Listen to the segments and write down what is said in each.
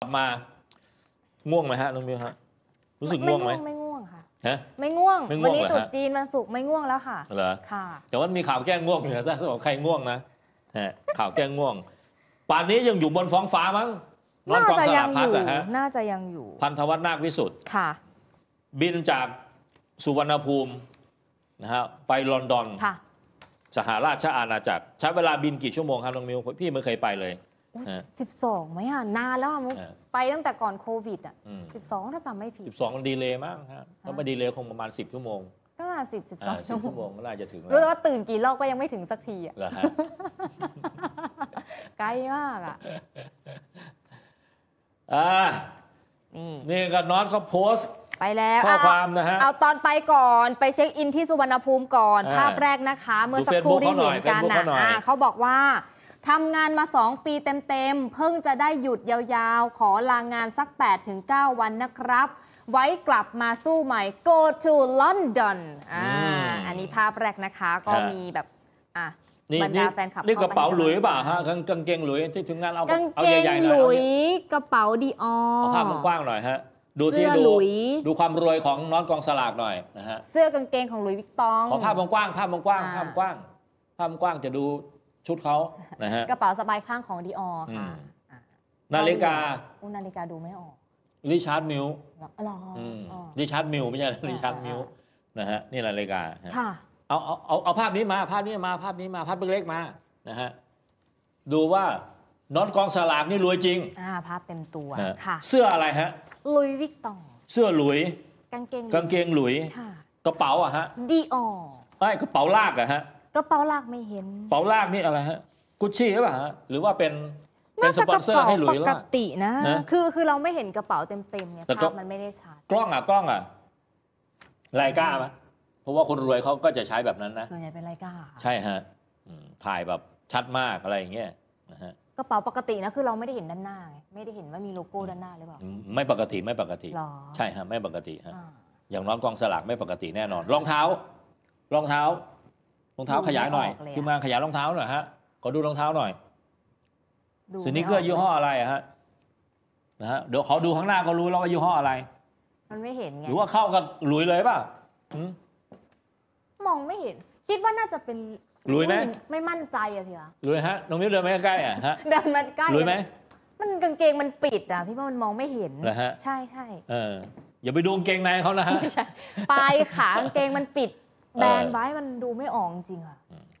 กลับมาง่วงไหมฮะน้องมิวฮะรู้สึกง่วงไหมไม่ง่วงค่ะฮะไม่ง่วงวันนี้ตรุ๊จีนมันสุกไม่ง่วงแล้วค่ะเหรอค่ะแต่ว่ามีข่าวแก้ง่วงอยู่นะถ้าสำหรับใครง่วงนะฮะข่าวแก้ง่วง ป่านนี้ยังอยู่บนฟ้องฟ้ามั้งน่าจะยังอยู่น่าจะยังอยู่ พันธวัฒนาควิสุทธ์ค่ะบินจากสุวรรณภูมินะฮะไปลอนดอนสหราชอาณาจักรใช้เวลาบินกี่ชั่วโมงครับน้องมิวพี่ไม่เคยไปเลยสิบสองไหมอ่ะนานแล้วมุกไปตั้งแต่ก่อนโควิดอ่ะสิบสองถ้าจำไม่ผิดสิบสองมันดีเลยมากฮะล้วมาดีเลยคงประมาณสิบชั่วโมงก็น่าสิบสิบสองชั่วโมง ก็น่าจะถึงแล้วแล้วตื่นกี่รอบก็ยังไม่ถึงสักทีอ่ะไกลมากอ่ะอ่านี่นี่ก็น้องเขาโพสต์ไปแล้วข้อความนะฮะ เอาตอนไปก่อน ไปเช็คอินที่สุวรรณภูมิก่อน ภาพแรกนะคะ เมื่อสักครู่ที่เห็นกันนะเขาบอกว่าทำงานมา2ปีเต็มๆเพิ่งจะได้หยุดยาวๆขอลางานสัก 8-9 วันนะครับ ไว้กลับมาสู้ใหม่ go to London ออันนี้ภาพแรกนะคะก็มีแบบอ่ะนี่บรรดาแฟนคลับ นี่กระเป๋าหลุยเปล่าฮะกางเกงหลุยที่ถึงงานเอาเอาใหญ่ๆหน่ยกางเกงหลุยกระเป๋าดีออภาพกว้างหน่อยฮะ ดูที่ดูดูความรวยของน้องกองสลากหน่อยนะฮะ เสื้อกางเกงของหลุยวิกตองขอภาพกว้างภาพกว้างภาพกว้างภาพกว้างจะดูชุดเขานะฮะกระเป๋าสบายข้างของดีออค่ะ นาฬิกาอุนาฬิกาดูไม่ออกริชาร์ดมิวลรอริชาร์ดมิวไม่ใช่ริชาร์ดมิวนะฮะ นี่นาฬิกาค่ะเอา เอา เอาภาพนี้มา ภาพนี้มา ภาพนี้มา ภาพเล็กๆมา นะฮะ ดูว่าน็อตกองสลากนี่รวยจริง อ่า ภาพเต็มตัว ค่ะ เสื้ออะไรฮะลุยวิกตองเสื้อลุยกางเกงกางเกงลุยกระเป๋าอะฮะ ดีออไอ้กระเป๋าลากอะฮะกระเป๋าลากไม่เห็น เป๋าลากนี่อะไรฮะ กุชชี่ใช่ป่ะฮะ หรือว่าเป็นเป็นสปอนเซอร์ให้หลุยส์ปแล้วกตินะ คือคือเราไม่เห็นกระเป๋าเต็มๆเนี่ยภาพมันไม่ได้ชัด กล้องอ่ะกล้องอ่ะไลกาไหมเพราะว่าคนรวยเขาก็จะใช้แบบนั้นนะส่วนใหญ่เป็นไลก้า ใช่ฮะถ่ายแบบชัดมากอะไรอย่างเงี้ยนะฮะกระเป๋าปกตินะ คือเราไม่ได้เห็นด้านหน้าไง ไม่ได้เห็นว่ามีโลโก้ด้านหน้าหรือเปล่า ไม่ปกติไม่ปกติหรอใช่ฮะไม่ปกติฮะออย่างน้องกองสลากไม่ปกติแน่นอน รองเท้ารองเท้ารองเท้าขยายหน่อย คือมาขยายรองเท้าหน่อยฮะขอดูรองเท้าหน่อยสนิเกอร์ยี่ห้ออะไรฮะ นะฮะเดี๋ยวขอดูข้างหน้าก็รู้แล้วว่ายี่ห้ออะไร มันไม่เห็นไง หรือว่าเข้ากับหลุยเลยป่ะมองไม่เห็น คิดว่าน่าจะเป็นลุยไหมไม่มั่นใจอะเถอะลุยฮะน้องมิ้วเดินมาใกล้ๆอะฮะ เดินมาใกล้ลุยไหมมันกางเกงมันปิดอ่ะพี่ว่ามันมองไม่เห็นใช่ใช่เออ อย่าไปดูกางเกงในเขานะฮะปลายขากางเกงมันปิดแบนไว้มันดูไม่ออกจริงค่ะ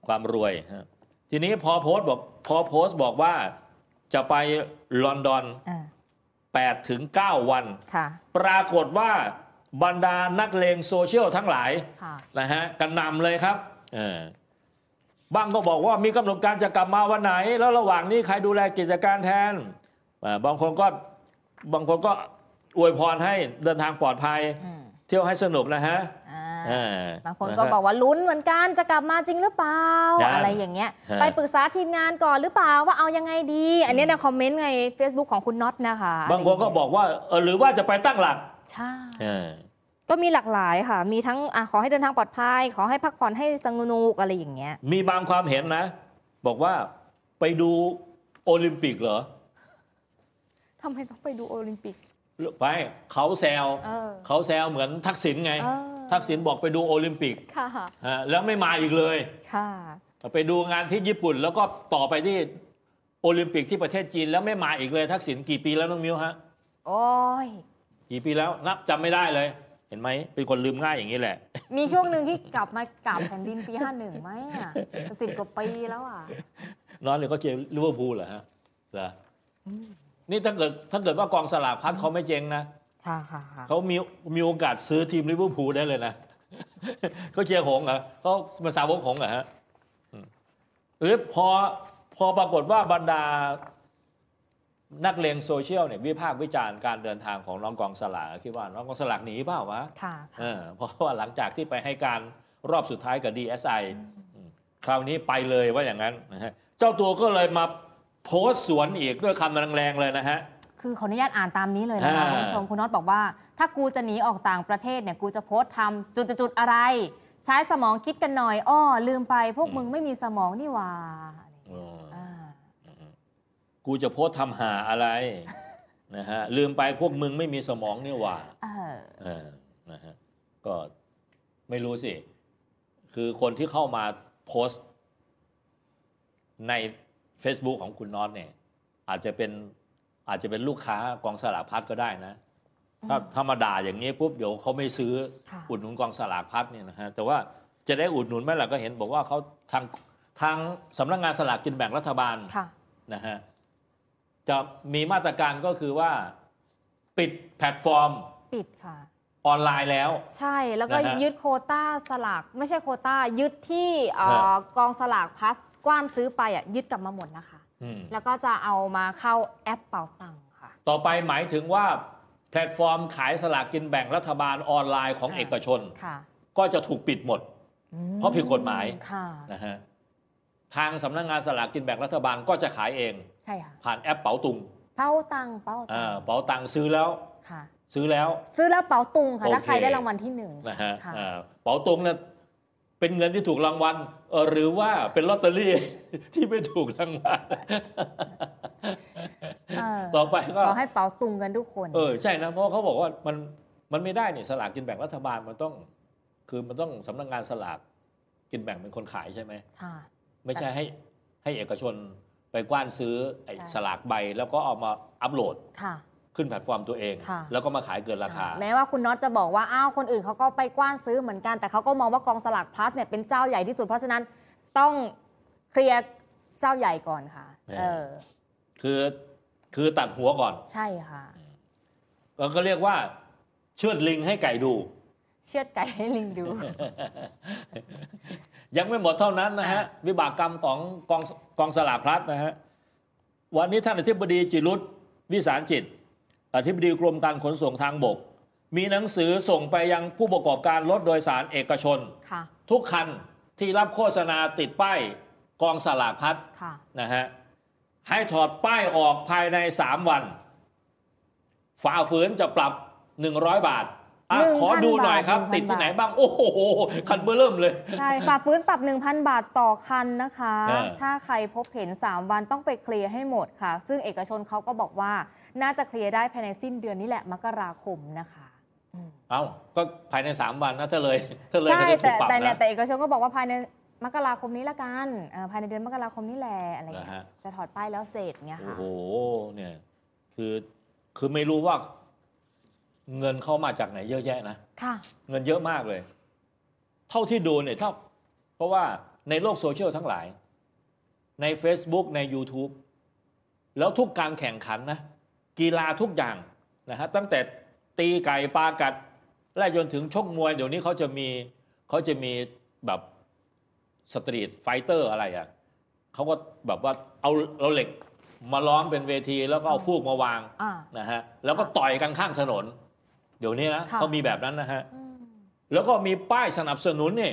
ความรวยทีนี้พอโพสบอก พอโพสบอกว่าจะไปลอนดอนแปดถึงเก้าวัน ปรากฏว่าบรรดานักเลงโซเชียลทั้งหลายนะฮะ กันนำเลยครับ บ้างก็บอกว่ามีกำหนดการจะกลับมาวันไหน แล้วระหว่างนี้ใครดูแลกิจการแทน บางคนก็ บางคนก็อวยพรให้เดินทางปลอดภัย เที่ยวให้สนุกนะฮะบางคนก็บอกว่าลุ้นเหมือนกันจะกลับมาจริงหรือเปล่า อะไรอย่างเงี้ย ไปปรึกษาทีมงานก่อนหรือเปล่าว่าเอายังไงดีอันนี้ในคอมเมนต์ใน Facebook ของคุณน็อตนะคะ บางคนก็บอกว่าเออหรือว่าจะไปตั้งหลักใช่ก็มีหลากหลายค่ะ มีทั้งอขอให้เดินทางปลอดภัยขอให้พักผ่อนให้สงนุกอะไรอย่างเงี้ยมีบางความเห็นนะ บอกว่าไปดูโอลิมปิกเหรอทำไมต้องไปดูโอลิมปิกไป เขาแซวเขาแซวเหมือนทักษิณไงทักษิณบอกไปดูโอลิมปิก ค่ะแล้วไม่มาอีกเลย ค่ะ ไปดูงานที่ญี่ปุ่น แล้วก็ต่อไปที่โอลิมปิกที่ประเทศจีนแล้วไม่มาอีกเลยทักษิณกี่ปีแล้วน้องมิวฮะ โอ้ย กี่ปีแล้วนับจำไม่ได้เลย เห็นไหมเป็นคนลืมง่ายอย่างนี้แหละ มีช่วงหนึ่งที่กลับมากลับแผ่นดินปีห้าหนึ่งไหมอ่ะสิบกว่าปีแล้วอ่ะน้องเลยก็เจอลิเวอร์พูลเหรอฮะเหรอนี่ถ้าเกิดถ้าเกิดว่ากองสลากพัดเขาไม่เจงนะเขามีมีโอกาสซื้อทีมลิเวอร์พูลได้เลยนะเขาเชียร์หงส์เหรอเขามาสาวกหงส์เหรอฮะหรือพอพอปรากฏว่าบรรดานักเลงโซเชียลเนี่ย วิพากษ์วิจารณ์การเดินทางของน้องกองสลากคิดว่าน้องกองสลากหนีเปล่าวะค่ะเพราะว่าหลังจากที่ไปให้การรอบสุดท้ายกับ DSI อไอคราวนี้ไปเลยว่าอย่างนั้นนะฮะเจ้าตัวก็เลยมาโพสต์สวนอีกด้วยคำแรงๆเลยนะฮะคือขออนุญาตอ่านตามนี้เลยนะคะคุณผู้ชมคุณน็อตบอกว่า ถ้ากูจะหนีออกต่างประเทศเนี่ย กูจะโพสต์ทำจุดๆอะไร ใช้สมองคิดกันหน่อยอ้อลืมไปพวกมึงไม่มีสมองนี่ว่ากูจะโพสต์ทำหาอะไรนะฮะลืมไปพวกมึงไม่มีสมองนี่ว่าเออนะฮะก็ไม่รู้สิ คือคนที่เข้ามาโพสต์ ใน Facebook ของคุณน็อตเนี่ย อาจจะเป็นอาจจะเป็นลูกค้ากองสลากพัดก็ได้นะถ้าธรรมาด่าอย่างนี้ปุ๊บเดี๋ยวเขาไม่ซื้ออุดหนุนกองสลากพัดเนี่ยนะฮะแต่ว่าจะได้อุดหนุนไหมล่ะก็เห็นบอกว่าเขาทางทางสำนักงงานสลากกินแบ่งรัฐบาลนะฮะจะมีมาตรการก็คือว่าปิดแพลตฟอร์มปิดค่ะออนไลน์แล้ว ใช่แล้วก็ยึดโคต้าสลากไม่ใช่โคต้ายึดที่กองสลากพัสกว้านซื้อไปอ่ะยึดกลับมาหมดนะคะแล้วก็จะเอามาเข้าแอปเป่าตังค่ะ ต่อไปหมายถึงว่าแพลตฟอร์มขายสลากกินแบ่งรัฐบาลออนไลน์ของเอกชนก็จะถูกปิดหมด เพราะผิดกฎหมายนะฮะ ทางสำนักงงานสลากกินแบ่งรัฐบาลก็จะขายเอง ใช่ค่ะ ผ่านแอปเป๋าตุง เป๋าตังเป๋าตังเป๋าตังซื้อแล้ว ซื้อแล้ว ซื้อแล้วเป๋าตุงค่ะ ถ้าใครได้รางวัลที่หนึ่งนะฮะเป๋าตุงเนี่ยเป็นเงินที่ถูกรางวัล หรือว่าเป็นลอตเตอรี่ที่ไม่ถูกรางวัลต่อไปก็ขอให้เป๋าตุงกันทุกคนเออใช่นะเพราะเขาบอกว่ามันมันไม่ได้เนี่ยสลากกินแบ่งรัฐบาลมันต้อง คือมันต้องสำนักงานสลากกินแบ่งเป็นคนขายใช่ไหมค่ะไม่ใช่ให้ให้เอกชนไปกว้านซื้อไอ้สลากใบแล้วก็เอามาอัปโหลดค่ะขึ้นแพลตฟอร์มตัวเอง แล้วก็มาขายเกินราคา แม้ว่าคุณน็อตจะบอกว่า อ้าวคนอื่นเขาก็ไปกว้านซื้อเหมือนกันแต่เขาก็มองว่ากองสลากพลัสเนี่ยเป็นเจ้าใหญ่ที่สุดเพราะฉะนั้นต้องเคลียร์เจ้าใหญ่ก่อนค่ะเออคือคือตัดหัวก่อน ใช่ค่ะแล้วก็เรียกว่า เชือดลิงให้ไก่ดู เชือดไก่ให้ลิงดู ยังไม่หมดเท่านั้นนะฮะวิบากกรรมของกองกองสลากพลัสนะฮะวันนี้ท่านอธิบดีจิรุตวิสารจิตอธิบดีกรมการขนส่งทางบก มีหนังสือส่งไปยังผู้ประกอบการรถโดยสารเอกชน ทุกคันที่รับโฆษณาติดป้ายกองสลากพัดนะฮะให้ถอดป้ายออกภายใน 3 วันฝ่าฝืนจะปรับ 100 บาทอขอดูหน่อยครับติดที่ไหนบ้าง โอ้โห คันเบื้อเริ่มเลยใช่ฝ่าฟื้นปรับ 1,000 บาทต่อคันนะคะ ถ้าใครพบเห็น 3 วันต้องไปเคลียร์ให้หมดค่ะ ซึ่งเอกชนเขาก็บอกว่าน่าจะเคลียร์ได้ภายในสิ้นเดือนนี้แหละมกราคม นะคะ เอ้าก็ภายใน3วันนะถ้าเลยถ้าเลยใช่แต่แต่เนี่ยแต่เอกชนก็บอกว่าภายในมกราคมนี้ละกันภายในเดือนมกราคมนี้แหละ อะไรเงี้ยจะถอดป้ายแล้วเสร็จเงี้ยค่ะโอ้โหเนี่ยคือคือไม่รู้ว่า เงินเข้ามาจากไหนเยอะแยะนะค่ะ เงินเยอะมากเลย เท่าที่ดูเนี่ยเท่าเพราะว่าในโลกโซเชียลทั้งหลาย ใน Facebook ใน YouTube แล้วทุกการแข่งขันนะกีฬาทุกอย่างนะฮะ ตั้งแต่ตีไก่ปากัดและจนถึงชกมวย เดี๋ยวนี้เขาจะมีเขาจะมีแบบสตรีทไฟเตอร์ อะไรอ่ะเขาก็แบบว่าเอาเราเหล็กมาล้อมเป็นเวทีแล้วก็เอาฟูกมาวางนะฮะแล้วก็ต่อยกันข้างถนนเดี๋ยวนี้นะเขามีแบบนั้นนะฮะแล้วก็มีป้ายสนับสนุนนี่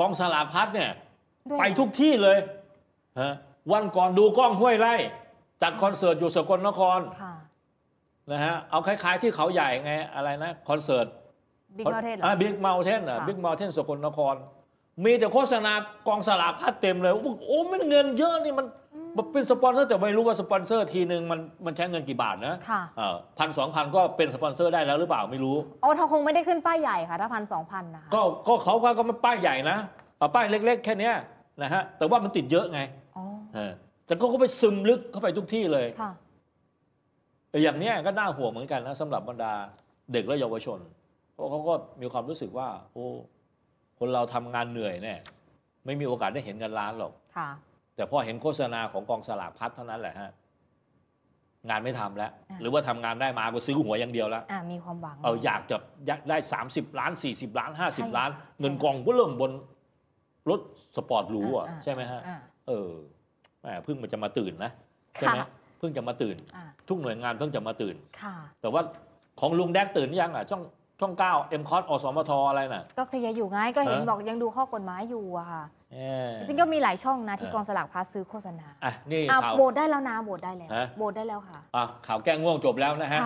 กองสลากพัดเนี่ยไปทุกที่เลยฮะวันก่อนดูกล้องห้วยไร่จัดคอนเสิร์ตอยู่สกลนครนะฮะเอาคล้ายๆที่เขาใหญ่ไงอะไรนะคอนเสิร์ตบิ๊กเมาเทนอ่ะบิ๊กเมาเทนอ่ะบิ๊กเมเทนสกลนคร มีแต่โฆษณากองสลากพัดเต็มเลยโอ้มันเงินเยอะนี่มันเป็นสปอนเซอร์ แต่ไม่รู้ว่าสปอนเซอร์ทีหนึ่งมันมันใช้เงินกี่บาทนะค่ะพันสองพันก็เป็นสปอนเซอร์ได้แล้วหรือเปล่าไม่รู้อ๋อเขาคงไม่ได้ขึ้นป้ายใหญ่ค่ะถ้าพันสองพันนะก็ก็เขาก็ไม่ป้ายใหญ่นะป้ายเล็ก ๆ แค่นี้นะฮะแต่ว่ามันติดเยอะไงอ๋อแต่ก็ไปซึมลึกเข้าไปทุกที่เลย ค่ะ อย่างนี้ก็น่าห่วงเหมือนกันนะสำหรับบรรดาเด็กและเยาวชน เพราะเขาก็มีความรู้สึกว่า โอ้ คนเราทำงานเหนื่อยแน่ไม่มีโอกาสได้เห็นเงินล้านหรอกค่ะ แต่พอเห็นโฆษณาของกองสลากพัดเท่านั้นแหละฮะ งานไม่ทำแล้ว หรือว่าทำงานได้มาก็ซื้อหัวอย่างเดียวแล้วมีความหวัง เอออยากจะยากได้30ล้าน40ล้าน50ล้าน เงินกองก็เริ่มบน รถสปอร์ตหรูอ่ะ ใช่ไหมฮะเออแหมเพิ่งมันจะมาตื่นนะใช่ไหมเพิ่งจะมาตื่น ทุกหน่วยงานเพิ่งจะมาตื่นแต่ว่าของลุงแดกตื่นยังอ่ะ ช่องช่องเก้าเอ็มคอสอสมทอะไรน่ะ ก็เคลียร์อยู่ไงก็เห็นบอกยังดูข้อกฎหมายอยู่อะค่ะจริงก็มีหลายช่องนะที่กองสลากพาซื้อโฆษณาอ่ะนี่ข่าวโบดได้แล้วนะโบดได้แล้วโบดได้แล้วค่ะอ่ะข่าวแก้ง่วงจบแล้วนะฮะ